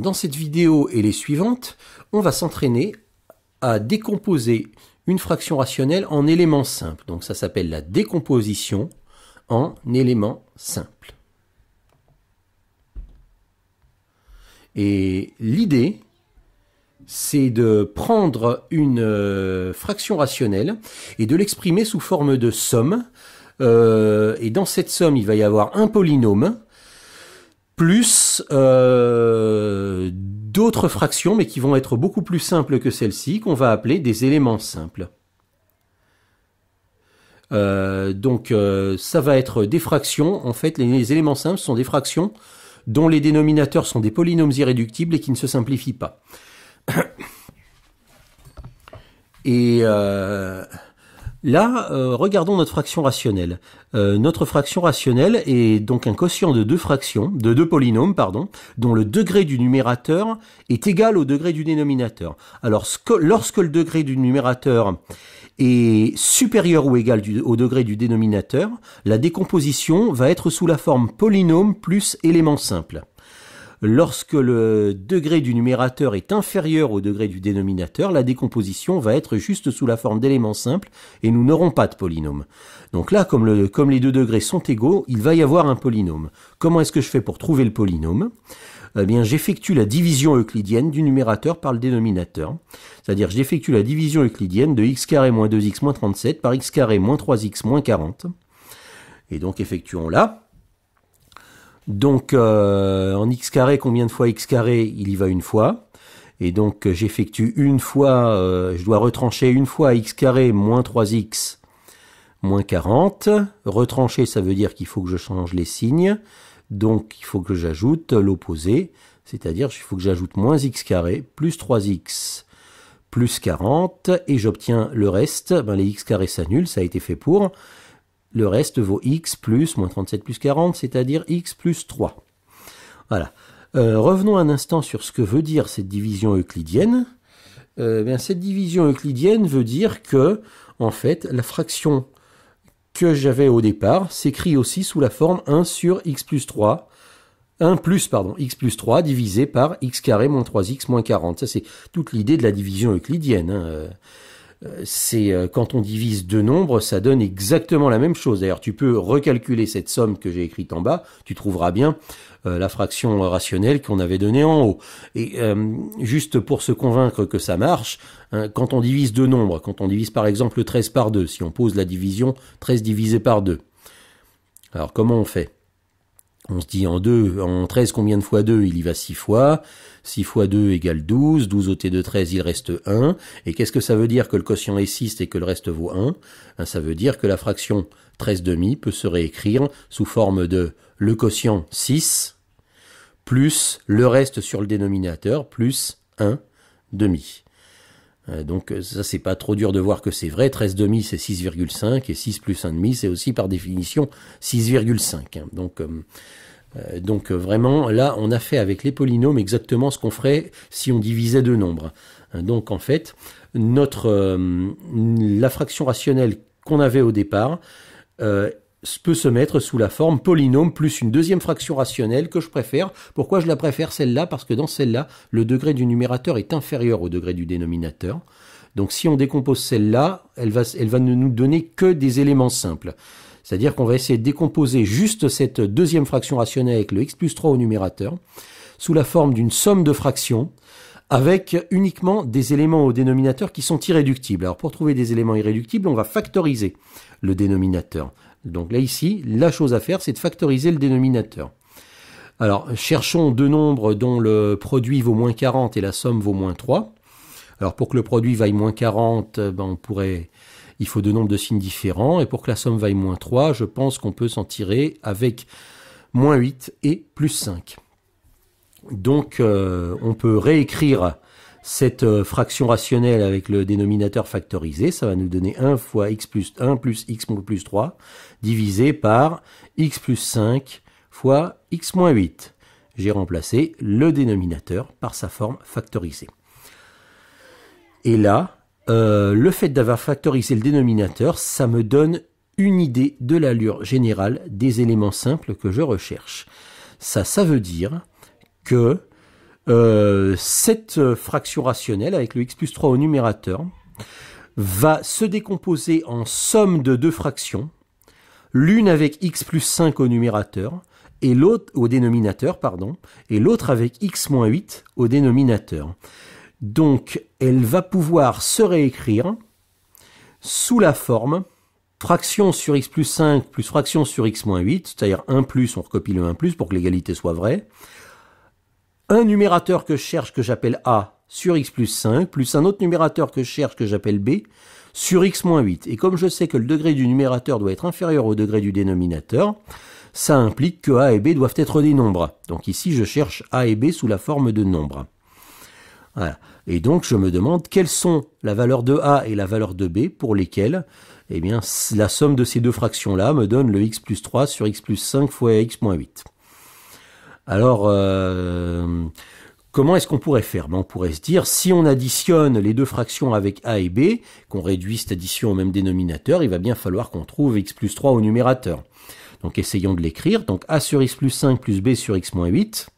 Dans cette vidéo et les suivantes, on va s'entraîner à décomposer une fraction rationnelle en éléments simples. Donc ça s'appelle la décomposition en éléments simples. Et l'idée, c'est de prendre une euh, fraction rationnelle et de l'exprimer sous forme de somme. Euh, et dans cette somme, il va y avoir un polynôme plus euh, d'autres fractions, mais qui vont être beaucoup plus simples que celles-ci, qu'on va appeler des éléments simples. Euh, donc euh, ça va être des fractions, en fait les, les, éléments simples sont des fractions dont les dénominateurs sont des polynômes irréductibles et qui ne se simplifient pas. Et Là, euh, regardons notre fraction rationnelle. Euh, notre fraction rationnelle est donc un quotient de deux fractions, de deux polynômes, pardon, dont le degré du numérateur est égal au degré du dénominateur. Alors, lorsque le degré du numérateur est supérieur ou égal au degré du dénominateur, la décomposition va être sous la forme polynôme plus élément simple. Lorsque le degré du numérateur est inférieur au degré du dénominateur, la décomposition va être juste sous la forme d'éléments simples et nous n'aurons pas de polynôme. Donc là, comme, les deux degrés sont égaux, il va y avoir un polynôme. Comment est-ce que je fais pour trouver le polynôme eh bien, j'effectue la division euclidienne du numérateur par le dénominateur. C'est-à-dire, j'effectue la division euclidienne de x carré moins 2x moins 37 par x carré moins 3x moins 40. Et donc, effectuons-la. Donc euh, en x carré, combien de fois x carré Il y va une fois. Et donc euh, j'effectue une fois, euh, je dois retrancher une fois x carré moins 3x moins 40. Retrancher, ça veut dire qu'il faut que je change les signes. Donc il faut que j'ajoute l'opposé, c'est-à-dire il faut que j'ajoute moins x carré plus 3x plus 40 et j'obtiens le reste. Ben, les x carrés s'annulent, ça a été fait pour le reste vaut x plus moins 37 plus 40, c'est-à-dire x plus 3. Voilà. Euh, revenons un instant sur ce que veut dire cette division euclidienne. Euh, eh bien, cette division euclidienne veut dire que, en fait, la fraction que j'avais au départ s'écrit aussi sous la forme 1 sur x plus 3, 1 plus, pardon, x plus 3 divisé par x carré moins 3x moins 40. Ça, c'est toute l'idée de la division euclidienne. Hein, euh. Euh, c'est euh, quand on divise deux nombres, ça donne exactement la même chose. D'ailleurs, tu peux recalculer cette somme que j'ai écrite en bas, tu trouveras bien euh, la fraction rationnelle qu'on avait donnée en haut. Et juste pour se convaincre que ça marche, hein, quand on divise deux nombres, quand on divise par exemple 13 par 2, si on pose la division 13 divisé par 2, alors comment on fait on se dit en 2, en 13, combien de fois 2 Il y va 6 fois. 6 fois 2 égale 12. 12 au de 13, il reste 1. Et qu'est-ce que ça veut dire que le quotient est 6 et que le reste vaut 1 ben, Ça veut dire que la fraction 13 demi peut se réécrire sous forme de le quotient 6 plus le reste sur le dénominateur plus 1 demi. Euh, donc euh, ça c'est pas trop dur de voir que c'est vrai, 13 demi c'est 6,5 et 6 plus demi c'est aussi par définition 6,5. Hein. Donc, euh, donc vraiment là on a fait avec les polynômes exactement ce qu'on ferait si on divisait deux nombres. Hein. Donc en fait notre, la fraction rationnelle qu'on avait au départ peut se mettre sous la forme polynôme plus une deuxième fraction rationnelle que je préfère. Pourquoi je la préfère celle-là Parce que dans celle-là, le degré du numérateur est inférieur au degré du dénominateur. Donc si on décompose celle-là, elle va, va ne nous donner que des éléments simples. C'est-à-dire qu'on va essayer de décomposer juste cette deuxième fraction rationnelle avec le x plus 3 au numérateur sous la forme d'une somme de fractions avec uniquement des éléments au dénominateur qui sont irréductibles. Alors pour trouver des éléments irréductibles, on va factoriser le dénominateur. Donc là ici, la chose à faire, c'est de factoriser le dénominateur. Alors, cherchons deux nombres dont le produit vaut moins 40 et la somme vaut moins 3. Alors pour que le produit vaille moins 40, eh ben, pourrait, il faut deux nombres de signes différents. Et pour que la somme vaille moins 3, je pense qu'on peut s'en tirer avec moins 8 et plus 5. Donc euh, on peut réécrire cette euh, fraction rationnelle avec le dénominateur factorisé. Ça va nous donner 1 fois x plus 1 plus x plus 3 divisé par x plus 5 fois x moins 8. J'ai remplacé le dénominateur par sa forme factorisée. Et là, euh, le fait d'avoir factorisé le dénominateur, ça me donne une idée de l'allure générale des éléments simples que je recherche. Ça, ça veut dire que euh, cette fraction rationnelle avec le x plus 3 au numérateur va se décomposer en somme de deux fractions l'une avec x plus 5 au numérateur, et l'autre au dénominateur, pardon, et l'autre avec x moins 8 au dénominateur. Donc, elle va pouvoir se réécrire sous la forme fraction sur x plus 5 plus fraction sur x moins 8, c'est-à-dire 1 plus, on recopie le 1 plus pour que l'égalité soit vraie, un numérateur que je cherche que j'appelle A sur x plus 5, plus un autre numérateur que je cherche que j'appelle B, sur x-8. Et comme je sais que le degré du numérateur doit être inférieur au degré du dénominateur, ça implique que a et b doivent être des nombres. Donc ici, je cherche a et b sous la forme de nombres. Voilà. Et donc, je me demande quelles sont la valeur de a et la valeur de b pour lesquelles eh bien, la somme de ces deux fractions-là me donne le x plus 3 sur x plus 5 fois x moins 8. Alors, euh, Comment est-ce qu'on pourrait faire ben, On pourrait se dire, si on additionne les deux fractions avec A et B, qu'on réduit cette addition au même dénominateur, il va bien falloir qu'on trouve x plus 3 au numérateur. Donc essayons de l'écrire. Donc A sur x plus 5 plus B sur x moins 8.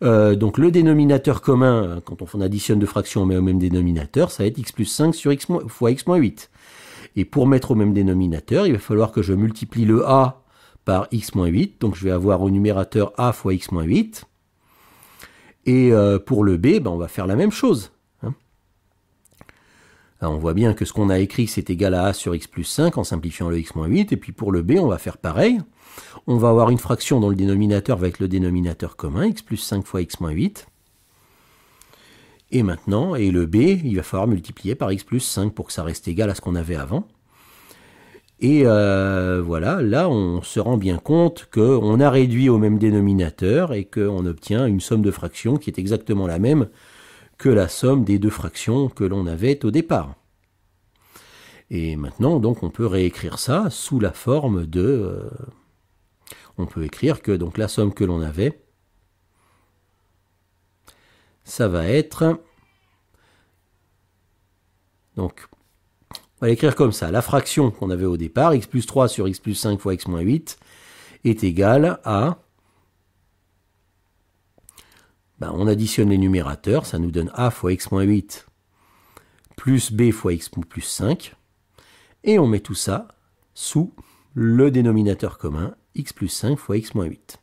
Euh, donc le dénominateur commun, quand on additionne deux fractions, on met au même dénominateur, ça va être x plus 5 sur x fois x moins 8. Et pour mettre au même dénominateur, il va falloir que je multiplie le a par x moins 8. Donc je vais avoir au numérateur a fois x moins 8. Et euh, pour le B, ben, on va faire la même chose. Hein. on voit bien que ce qu'on a écrit, c'est égal à A sur x plus 5 en simplifiant le x-8. moins Et puis pour le B, on va faire pareil. On va avoir une fraction dont le dénominateur va être le dénominateur commun, x plus 5 fois x-8. moins Et maintenant, et le B, il va falloir multiplier par x plus 5 pour que ça reste égal à ce qu'on avait avant. Et euh, voilà, là, on se rend bien compte qu'on a réduit au même dénominateur et qu'on obtient une somme de fractions qui est exactement la même que la somme des deux fractions que l'on avait au départ. Et maintenant, donc, on peut réécrire ça sous la forme de... Euh, on peut écrire que donc la somme que l'on avait, ça va être... Donc, va l'écrire comme ça. La fraction qu'on avait au départ, x plus 3 sur x plus 5 fois x moins 8, est égale à... Ben, on additionne les numérateurs, ça nous donne a fois x moins 8 plus b fois x plus 5. Et on met tout ça sous le dénominateur commun x plus 5 fois x moins 8.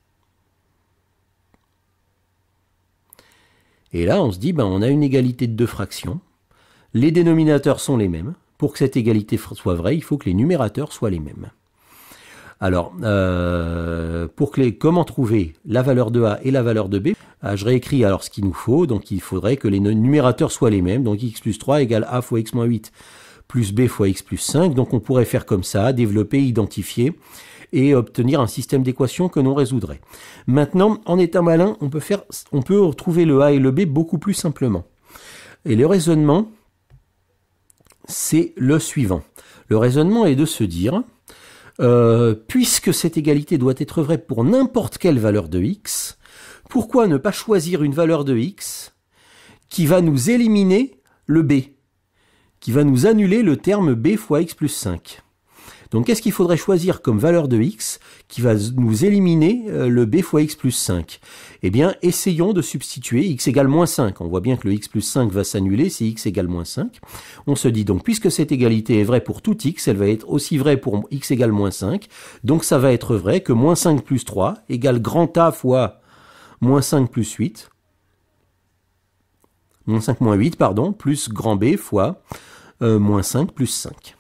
Et là, on se dit, ben, on a une égalité de deux fractions. Les dénominateurs sont les mêmes, pour que cette égalité soit vraie, il faut que les numérateurs soient les mêmes. Alors, euh, pour que les, comment trouver la valeur de A et la valeur de B ah, Je réécris alors ce qu'il nous faut. Donc, il faudrait que les numérateurs soient les mêmes. Donc, x plus 3 égale A fois x moins 8 plus B fois x plus 5. Donc, on pourrait faire comme ça, développer, identifier et obtenir un système d'équations que l'on résoudrait. Maintenant, en état malin, on peut, faire, on peut retrouver le A et le B beaucoup plus simplement. Et le raisonnement, c'est le suivant. Le raisonnement est de se dire, euh, puisque cette égalité doit être vraie pour n'importe quelle valeur de x, pourquoi ne pas choisir une valeur de x qui va nous éliminer le b, qui va nous annuler le terme b fois x plus 5 donc qu'est-ce qu'il faudrait choisir comme valeur de x qui va nous éliminer euh, le b fois x plus 5 Eh bien, essayons de substituer x égale moins 5. On voit bien que le x plus 5 va s'annuler si x égale moins 5. On se dit donc, puisque cette égalité est vraie pour tout x, elle va être aussi vraie pour x égale moins 5. Donc ça va être vrai que moins 5 plus 3 égale grand A fois moins 5 plus 8 moins 5 moins 8, pardon, plus grand B fois euh, moins 5 plus 5.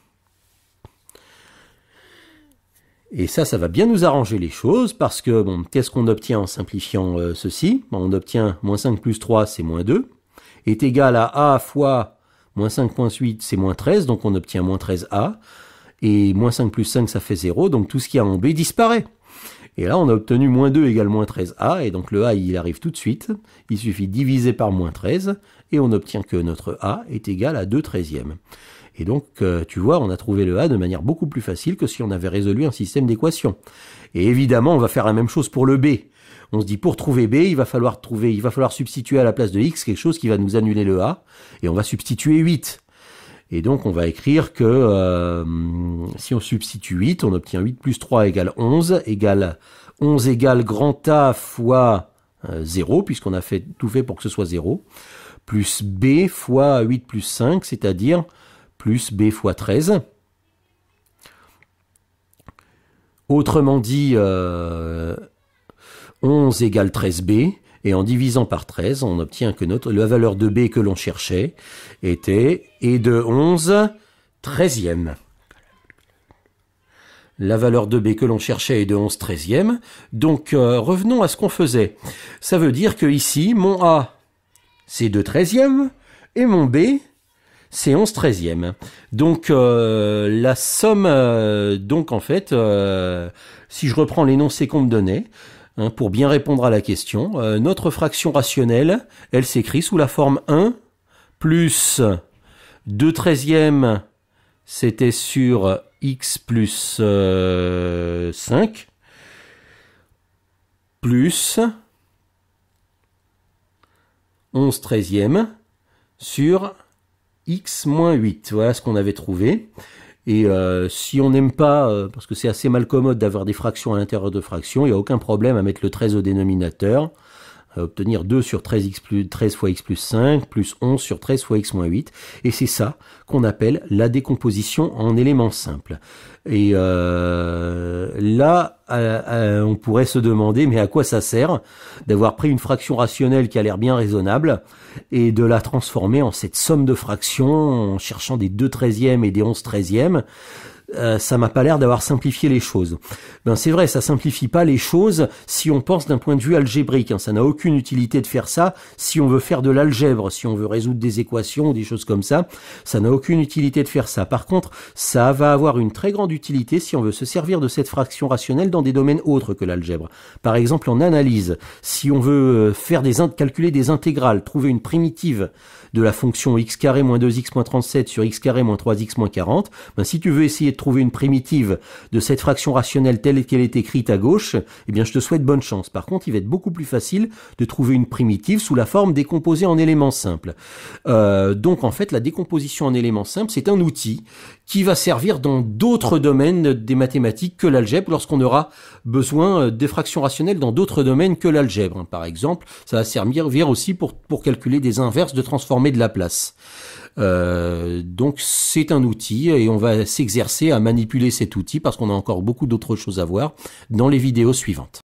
Et ça, ça va bien nous arranger les choses parce que, bon, qu'est-ce qu'on obtient en simplifiant euh, ceci On obtient moins 5 plus 3, c'est moins 2, est égal à a fois moins 5 c'est moins 13, donc on obtient moins 13a, et moins 5 plus 5, ça fait 0, donc tout ce qu'il y a en B disparaît. Et là, on a obtenu moins 2 égale moins 13a, et donc le a, il arrive tout de suite, il suffit de diviser par moins 13, et on obtient que notre a est égal à 2 treizièmes. Et donc, euh, tu vois, on a trouvé le A de manière beaucoup plus facile que si on avait résolu un système d'équations. Et évidemment, on va faire la même chose pour le B. On se dit pour trouver B, il va falloir trouver, il va falloir substituer à la place de X quelque chose qui va nous annuler le A, et on va substituer 8. Et donc on va écrire que euh, si on substitue 8, on obtient 8 plus 3 égale 11, 11 égale grand A fois 0, euh, puisqu'on a fait tout fait pour que ce soit 0, plus B fois 8 plus 5, c'est-à-dire plus b fois 13. Autrement dit, 11 euh, égale 13b, et en divisant par 13, on obtient que notre, la valeur de b que l'on cherchait était, et de 11, 13e. La valeur de b que l'on cherchait est de 11 13e. Donc euh, revenons à ce qu'on faisait. Ça veut dire que ici, mon a, c'est 2 13e, et mon b, c'est 11 treizièmes. Donc euh, la somme, euh, donc en fait, euh, si je reprends l'énoncé qu'on me donnait, hein, pour bien répondre à la question, notre fraction rationnelle, elle s'écrit sous la forme 1 plus 2 treizièmes, c'était sur x plus 5 plus 11 treizièmes sur x-8. Voilà ce qu'on avait trouvé. Et euh, si on n'aime pas, euh, parce que c'est assez mal commode d'avoir des fractions à l'intérieur de fractions, il n'y a aucun problème à mettre le 13 au dénominateur à obtenir 2 sur 13, x plus, 13 fois x plus 5, plus 11 sur 13 fois x moins 8. Et c'est ça qu'on appelle la décomposition en éléments simples. Et euh, là, euh, euh, on pourrait se demander, mais à quoi ça sert d'avoir pris une fraction rationnelle qui a l'air bien raisonnable et de la transformer en cette somme de fractions en cherchant des 2 13e et des 11 13e euh, ça m'a pas l'air d'avoir simplifié les choses. Ben c'est vrai, ça simplifie pas les choses si on pense d'un point de vue algébrique. Hein. Ça n'a aucune utilité de faire ça si on veut faire de l'algèbre, si on veut résoudre des équations ou des choses comme ça. Ça n'a aucune utilité de faire ça. Par contre, ça va avoir une très grande utilité si on veut se servir de cette fraction rationnelle dans des domaines autres que l'algèbre. Par exemple, en analyse, si on veut euh, faire des calculer des intégrales, trouver une primitive de la fonction x carré moins 2x moins 37 sur x carré moins 3x 40, ben si tu veux essayer de trouver une primitive de cette fraction rationnelle telle qu'elle est écrite à gauche, eh bien je te souhaite bonne chance. Par contre, il va être beaucoup plus facile de trouver une primitive sous la forme décomposée en éléments simples. Euh, donc en fait, la décomposition en éléments simples, c'est un outil qui va servir dans d'autres domaines des mathématiques que l'algèbre lorsqu'on aura besoin euh, des fractions rationnelles dans d'autres domaines que l'algèbre. Hein. Par exemple, ça va servir aussi pour, pour calculer des inverses de transformer de la place. Euh, donc c'est un outil et on va s'exercer à manipuler cet outil parce qu'on a encore beaucoup d'autres choses à voir dans les vidéos suivantes.